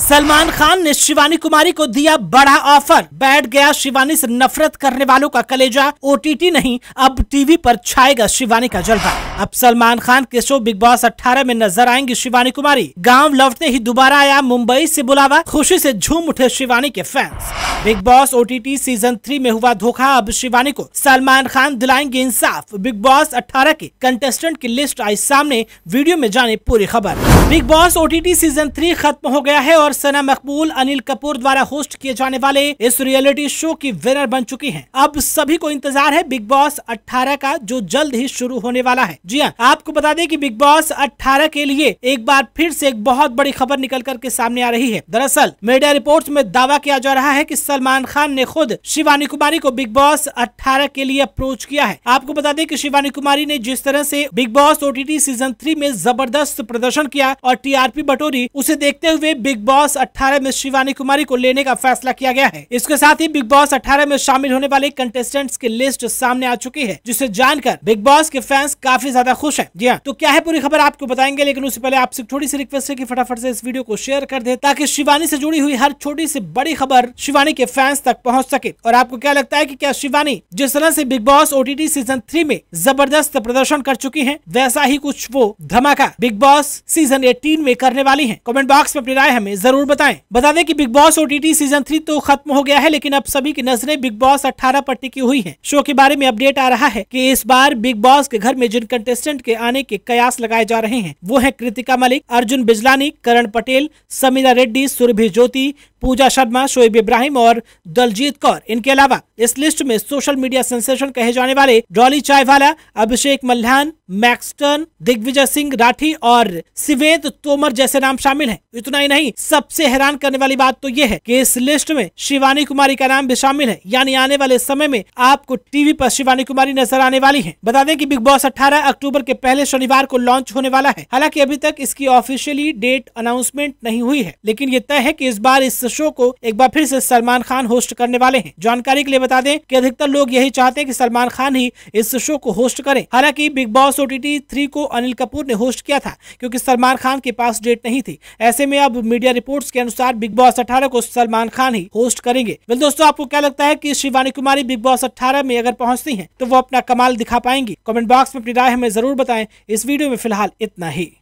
सलमान खान ने शिवानी कुमारी को दिया बड़ा ऑफर बैठ गया शिवानी से नफरत करने वालों का कलेजा ओटीटी नहीं अब टीवी पर छाएगा शिवानी का जलवा अब सलमान खान के शो बिग बॉस 18 में नजर आएंगी शिवानी कुमारी गांव लौटते ही दोबारा आया मुंबई से बुलावा खुशी से झूम उठे शिवानी के fans Bigg Boss OTT season three में हुआ धोखा अब शिवानी को सलमान खान दिलाएंगे इंसाफ बिग बॉस 18 के कंटेस्टेंट की लिस्ट आई सामने वीडियो में जाने पूरी खबर Bigg Boss OTT season three खत्म हो गया है और सना मकबूल अनिल कपूर द्वारा होस्ट किए जाने वाले इस रियलिटी शो की विनर बन चुकी है अब सभी को इंतजार है बिग बॉस अठारह का जो जल्द ही शुरू होने वाला है जी हाँ आपको बता दें की बिग बॉस अठारह के लिए एक बार फिर ऐसी एक बहुत बड़ी खबर निकल करके सामने आ रही है दरअसल मीडिया रिपोर्ट में दावा किया जा रहा है की सलमान खान ने खुद शिवानी कुमारी को बिग बॉस 18 के लिए अप्रोच किया है आपको बता दें कि शिवानी कुमारी ने जिस तरह से Bigg Boss O season three में जबरदस्त प्रदर्शन किया और टीआरपी बटोरी उसे देखते हुए बिग बॉस अठारह में शिवानी कुमारी को लेने का फैसला किया गया है इसके साथ ही बिग बॉस अठारह में शामिल होने वाले कंटेस्टेंट की लिस्ट सामने आ चुकी है जिसे जानकर बिग बॉस के फैंस काफी ज्यादा खुश है जी हाँ तो क्या है पूरी खबर आपको बताएंगे लेकिन उससे पहले आपसे थोड़ी सी रिक्वेस्ट है की फटाफट से इस वीडियो को शेयर कर दे ताकि शिवानी से जुड़ी हुई हर छोटी से बड़ी खबर शिवानी के के फैंस तक पहुंच सके और आपको क्या लगता है कि क्या शिवानी जिस तरह से Bigg Boss OTT season three में जबरदस्त प्रदर्शन कर चुकी हैं वैसा ही कुछ वो धमाका बिग बॉस सीजन एटीन में करने वाली हैं कमेंट बॉक्स में अपनी राय हमें जरूर बताएं बता दें कि Bigg Boss OTT season three तो खत्म हो गया है लेकिन अब सभी की नजरें बिग बॉस अठारह पर टिकी हुई है शो के बारे में अपडेट आ रहा है की इस बार बिग बॉस के घर में जिन कंटेस्टेंट के आने के कयास लगाए जा रहे हैं वो है कृतिका मलिक अर्जुन बिजलानी करण पटेल समीरा रेड्डी सुरभि ज्योति पूजा शर्मा शोएब इब्राहिम और और दलजीत कौर इनके अलावा इस लिस्ट में सोशल मीडिया सेंसेशन कहे जाने वाले डॉली चायवाला अभिषेक मल्हान मैक्सटन दिग्विजय सिंह राठी और सिवेद तोमर जैसे नाम शामिल हैं इतना ही नहीं सबसे हैरान करने वाली बात तो ये है कि इस लिस्ट में शिवानी कुमारी का नाम भी शामिल है यानी आने वाले समय में आपको टीवी पर शिवानी कुमारी नजर आने वाली है बता दें की बिग बॉस अठारह अक्टूबर के पहले शनिवार को लॉन्च होने वाला है हालांकि अभी तक इसकी ऑफिशियली डेट अनाउंसमेंट नहीं हुई है लेकिन ये तय है की इस बार इस शो को एक बार फिर से सलमान खान होस्ट करने वाले है जानकारी के लिए बता दें की अधिकतर लोग यही चाहते हैं की सलमान खान ही इस शो को होस्ट करे हालांकि Bigg Boss Boss OTT T three को अनिल कपूर ने होस्ट किया था क्योंकि सलमान खान के पास डेट नहीं थी ऐसे में अब मीडिया रिपोर्ट्स के अनुसार बिग बॉस अठारह को सलमान खान ही होस्ट करेंगे वेल दोस्तों आपको क्या लगता है की शिवानी कुमारी बिग बॉस अठारह में अगर पहुंचती है तो वो अपना कमाल दिखा पाएंगी कॉमेंट बॉक्स में अपनी राय हमें जरूर बताए इस वीडियो में फिलहाल इतना ही